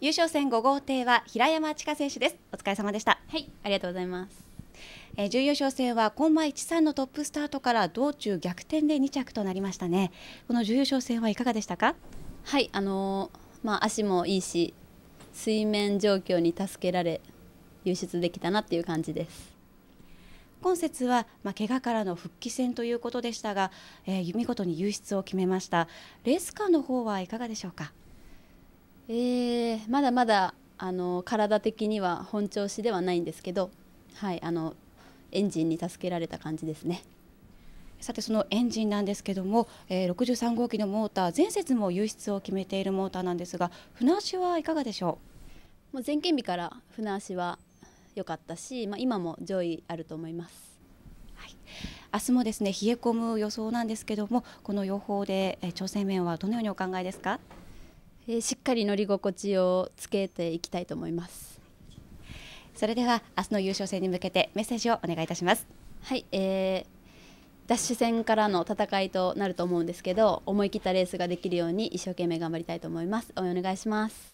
優勝戦5号艇は平山千佳選手ですお疲れ様でしたはいありがとうございますえ準優勝戦はコンマ13のトップスタートから道中逆転で2着となりましたねこの準優勝戦はいかがでしたかはいあのー、まあ足もいいし水面状況に助けられ輸出できたなっていう感じです今節は、まあ、怪我からの復帰戦ということでしたが、えー、見事に優出を決めましたレース間の方はいかがでしょうかえー、まだまだあの体的には本調子ではないんですけど、はい、あのエンジンに助けられた感じですね。さてそのエンジンなんですけども、えー、63号機のモーター前節も輸出を決めているモーターなんですが船足はいかがでしょうもう前県日から船足は良かったし、まあ、今も上位あると思います、はい、明日もですね冷え込む予想なんですけどもこの予報で、えー、調整面はどのようにお考えですかえー、しっかり乗り心地をつけていきたいと思いますそれでは明日の優勝戦に向けてメッセージをお願いいたしますはい、えーダッシュ戦からの戦いとなると思うんですけど思い切ったレースができるように一生懸命頑張りたいと思います応援お願いします